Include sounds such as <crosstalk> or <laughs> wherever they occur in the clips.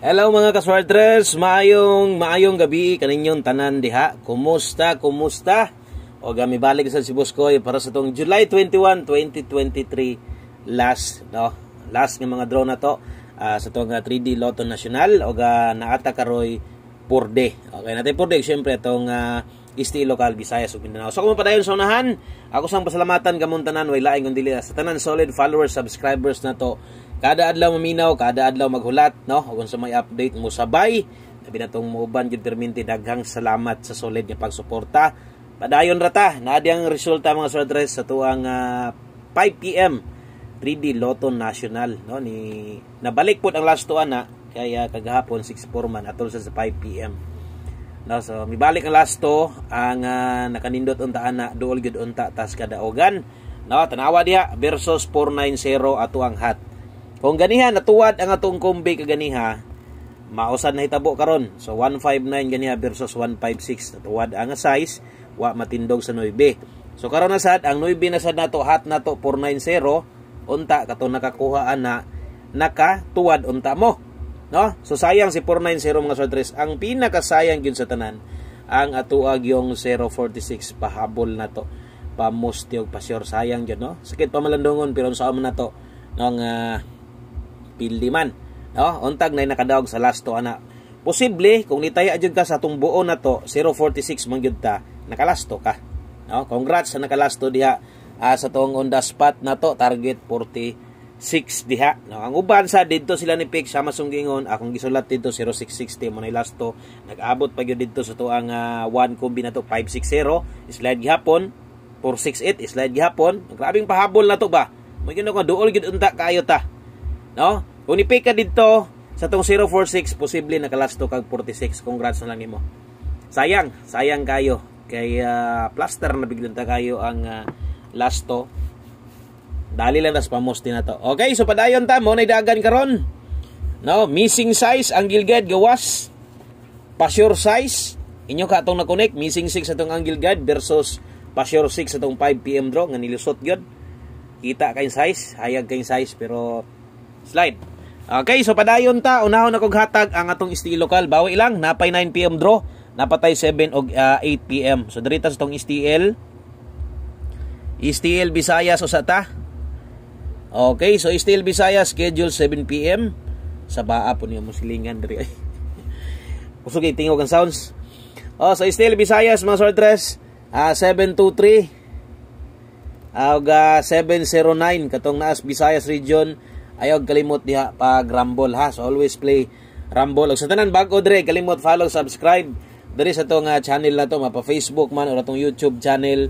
Hello mga kaswarters, maayong maayong gabi kaninyong tanan diha. Kumusta, kumusta? O gami balik sa si Boskoy para sa tong July 21, 2023 last no, last ng mga draw na to uh, sa tong 3D ah, Lotto National o ga naata karoy 4D. Okay, natay 4D syempre tong uh, Isti Local Visayas ug Mindanao. So kung padayon sa unahan, ako sang pasalamatan gamon tanan way laing kun dili sa tanan solid followers subscribers na to. Kada adlaw maminaw, kada adlaw maghulat no, ug sa may update mo sabay. Labi na tong mauban jud perminti daghang salamat sa solid nga pagsuporta. Padayon rata na ang resulta mga soldiers sa tuang uh, 5 PM 3D Lotto National no ni nabalik pud ang last tuan na ah, kaya kagahapon 6 man atol sa 5 PM. No, so mibalik ang last to ang uh, nakanindot unta na duol gud unta tas kada ogan. No, tanawa diha versus 490 ato ang hat. Kung ganiha natuwad ang atong kombi kaganiha, mausan na hitabo karon. So 159 ganiha versus 156 natuwad ang size wa matindog sa 9. So karon na sad ang 9 na sad nato hat nato 490 unta kato nakakuha ana naka tuwad unta mo. No? So sayang si 490 mga sordres. Ang pinakasayang yun sa tanan ang atuag yung 046 pahabol na to. Pamusti pa sure. sayang yun no. Sakit pa malandungon pero sa man na to ng uh, pildi No? Untag na nakadaog sa last to ana. Posible kung nitaya jud ka sa atong buo na to 046 man gyud ta nakalasto ka. No? Congrats sa nakalasto diha uh, sa tong on the spot na to target 40 6 diha no ang uban sa didto sila ni Pick sama sunggingon akong gisulat didto 0660 mo na lasto nag-abot pa gyud didto sa tuang uh, one combi na to 560 slide gihapon 468 eh, slide gihapon grabing pahabol na to ba may gyud ko duol gyud unta kayo ta no kung ni ka didto sa tong 046 posible nakalasto kag 46 congrats na lang nimo sayang sayang kayo kay uh, plaster na biglang ta kayo ang uh, lasto Dali lang tas pamusti na to. Okay, so padayon ta mo na idagan karon. No, missing size ang gilgad gawas. Pasure size inyo ka atong na-connect missing 6 atong ang gilgad versus pasure 6 atong 5 PM draw nga nilusot gyud. Kita kay size, hayag kay size pero slide. Okay, so padayon ta unahon akong hatag ang atong isti e local bawi lang napay 9 PM draw, napatay 7 og uh, 8 PM. So dirita sa tong STL e STL e Visayas o sa ta Okay, so still Bisaya schedule 7 PM sa baa po niya mo silingan diri ay. <laughs> Usog eh, tingog ang sounds. Oh, so still Visayas mga sortres uh, 723 Aog 709 katong naas Bisayas region ayog kalimot diha pag Rumble ha. always play Rumble. Og sa tanan bago o dre kalimot follow subscribe diri sa tong uh, channel na to mapa Facebook man or atong YouTube channel.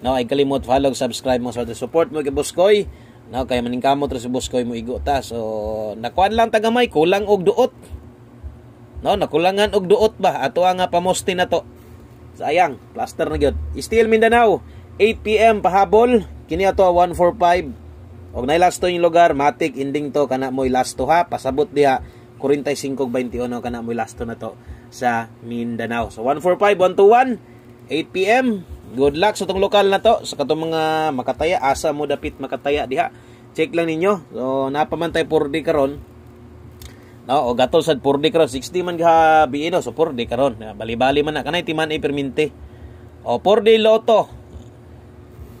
No, ay kalimot follow subscribe mo sa support mo kay Boskoy. No, kay maningkamot ra si boss ko mo igo ta. So nakuan lang tagamay kulang og duot. No, nakulangan og duot ba ato nga ah, pamosti na to. Sayang, plaster na gyud. Still Mindanao, 8 PM pahabol kini ato 145. Ah, og nay last to yung lugar, matik ending to kana moy last to ha. Pasabot diha 45.21 kana moy last to na to sa Mindanao. So 145 121 8 PM Good luck sa so, tong lokal na to sa katong mga makataya asa mo dapit makataya diha. Check lang ninyo. So napamantay 4D karon. No, o gatol sad 4D karon 60 man gabi no so 4D karon. Bali-bali man na kanay timan iperminte. O 4D loto.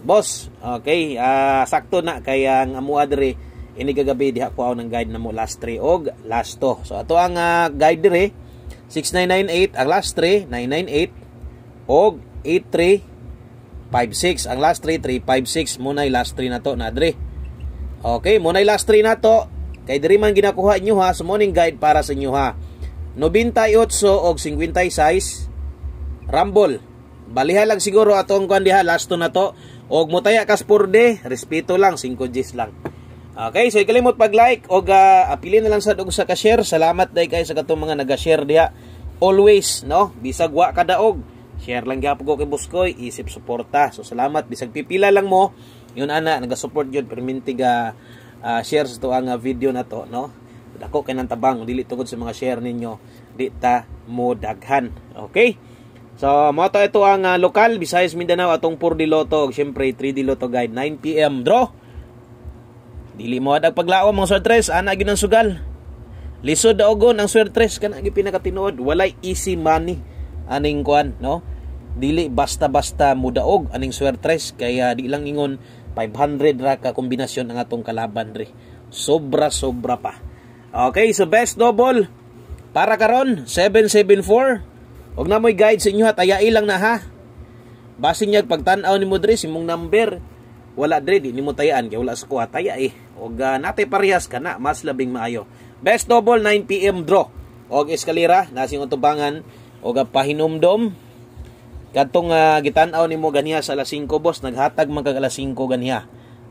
Boss, okay, uh, sakto na kay ang amu adre ini kagabi diha ko ng guide na mo last 3 og last 2. So ato ang uh, guide dire 6998 ang last 3 998 og 83 5-6. Ang last 3, 3, 5-6. Muna yung last 3 na to, nadre. Okay, muna yung last 3 na to. Kay diri man ginakuha inyo ha, sa morning guide para sa inyo ha. 98 og 56 Rambol. Baliha lang siguro atong kuan last 2 na to. Og mutaya kas respeto lang 5 Gs lang. Okay, so ikalimot pag-like og uh, apili na lang sa og sa ka-share. Salamat dai kay sa katong mga naga-share diha. Always, no? Bisag wa kadaog. Share lang gyapon ko kay Buskoy, isip suporta. So salamat bisag pipila lang mo. Yun ana naga-support jud perminti ga uh, share sa ang ah, video na to, no? Dako kay nang tabang dili tungod sa mga share ninyo, di ta mo daghan. Okay? So, mo to ito ang uh, lokal Visayas Mindanao atong 4D Lotto, syempre 3D Lotto guide 9 PM draw. Dili mo adag paglaom mga sortres, ana gyud ang sugal. Lisod daogon ang sortres kana gyud pinakatinuod, walay easy money aning kuan no dili basta-basta mudaog aning swertres kaya di lang ingon 500 ra ka kombinasyon ang atong kalaban re sobra sobra pa okay so best double para karon 774 og na moy guide sa inyo at ayai lang na ha base niya pagtan-aw nimo dre simong number wala dre di nimo tayaan kay wala sa kuha taya eh og uh, ah, natay parehas kana mas labing maayo best double 9 pm draw og eskalera nasing utubangan o pahinumdom kadtong uh, gitan-aw nimo ganiha sa alas 5 boss naghatag man kag alas 5 ganiha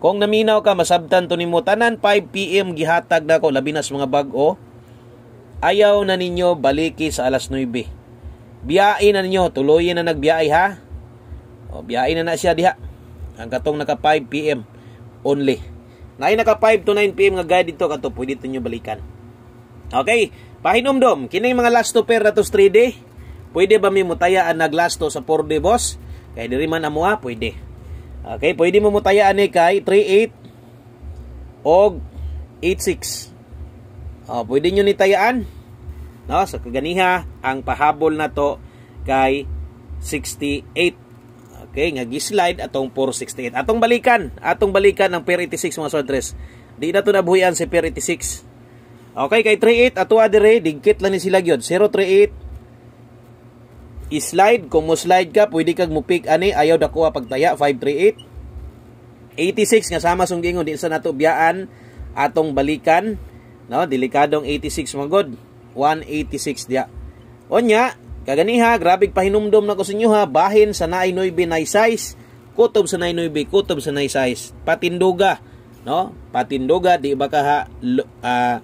kung naminaw ka masabtan to nimo tanan 5 PM gihatag dako labi na sa mga bag-o ayaw na ninyo baliki sa alas 9 biyain na ninyo tuloyin na nagbiyay ha o biyain na na siya diha ang katong naka 5 PM only na naka 5 to 9 PM nga guide dito kato pwede to nyo balikan okay pahinomdom kining mga last to pair na to 3D Pwede ba mi mutayaan naglasto sa 4D boss? Kay diri man amo ha, ah, pwede. Okay, pwede mo mutaya ani eh, kay 38 og 86. Oh, pwede niyo ni tayaan. No, so kaganiha ang pahabol na to kay 68. Okay, nga gi-slide atong 468. Atong balikan, atong balikan ang pair 86 mga sodres. Di na to nabuhian si pair 86. Okay, kay 38 ato dire, digkit lang ni sila gyud 038 I-slide. Kung mo slide ka, pwede kag mo pick ani. Ayaw dako pagtaya. 538. 86 nga sama sung gingon. Di sa nato biyaan. Atong balikan. No? Delikadong 86 mga god. 186 dia. Onya, kaganiha, grabe pahinumdom na ko sa inyo ha. Bahin sa naay noybe nay size. Kutob sa naay noybe, kutob sa nay size. Patinduga. No? Patinduga, di ba ka ha? Uh,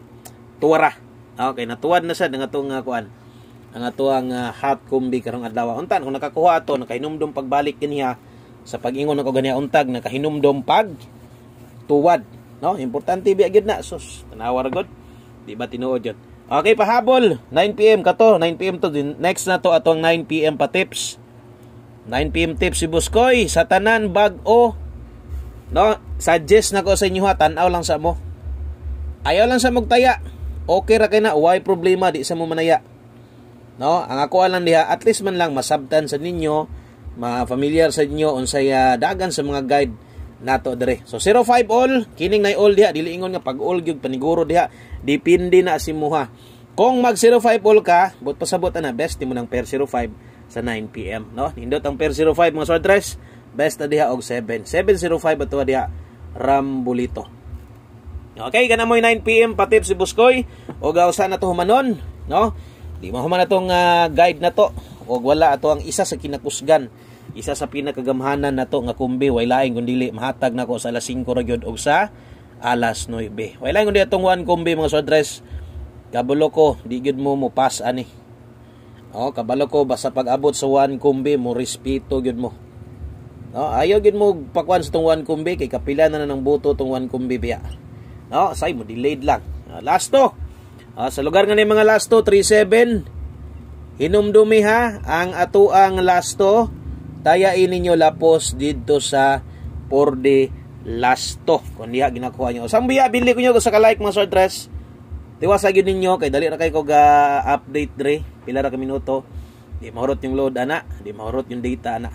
tuwara. Okay, natuwad na sa nga itong uh, ah, kuan ang ato ang uh, ah, hot combi karong adlaw untan kung nakakuha ato nakahinumdom pagbalik kaniya sa pag-ingon ako ganiya untag nakahinumdom pag tuwad no importante biya gyud na sus tanawa ra gud di ba tinuod yun okay pahabol 9 pm kato 9 pm to next na to atong 9 pm pa tips 9 pm tips si Buskoy sa tanan bag-o no suggest na ko sa inyo ha tanaw lang sa mo ayaw lang sa magtaya okay ra kay na why problema di sa mo manaya No, ang ako lang diha at least man lang masabtan sa ninyo, ma-familiar sa inyo unsay uh, dagan sa mga guide nato dere. So 05 all, kining nay all diha dili ingon nga pag all gyud paniguro diha, depende na si muha. Kung mag 05 all ka, but pasabot na best mo nang pair 05 sa 9 PM, no? indot ang pair 05 mga short best na diha og 7. 705 atoa diha Rambulito. Okay, ganamoy 9 PM patip si Buskoy o gawsan na to humanon, no? Di mahuman na tong uh, ah, guide na to. O wala ato ang isa sa kinakusgan. Isa sa pinakagamhanan na to nga kumbi. Wailain kung dili mahatag nako sa alas 5 ra og sa alas 9. Wailain kung di atong one kumbi mga sodres. Kabalo ko, di gyud mo mo pass ani. Oh, kabalo ko basta pag-abot sa one kumbi mo respeto gyud mo. No, oh, ayaw gid mo pagkuan sa tong one kumbi kay kapila na, na ng buto tong one kumbi biya. No, oh, say mo delayed lang. Ah, Last to. Ah, sa lugar nga ni mga lasto 37 hinumdumi ha ang atuang lasto tayain ninyo lapos didto sa 4D lasto kun diha ginakuha nyo sang biya bili ko nyo sa ka-like mga sortress sa gyud ninyo kay dali ra kay ko ga update dre pila ra ka minuto di mahurot yung load ana di mahurot yung data ana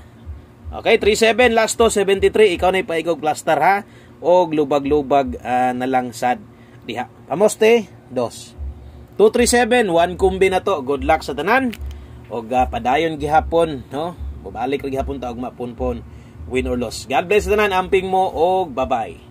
okay 37 lasto 73 ikaw na ipaigog plaster ha og lubag-lubag uh, ah, na lang sad diha amoste dos 237, one kumbi na to. Good luck sa tanan. og uh, padayon gihapon, no? Babalik gihapon ta og mapunpon. Win or loss. God bless tanan, amping mo og bye-bye.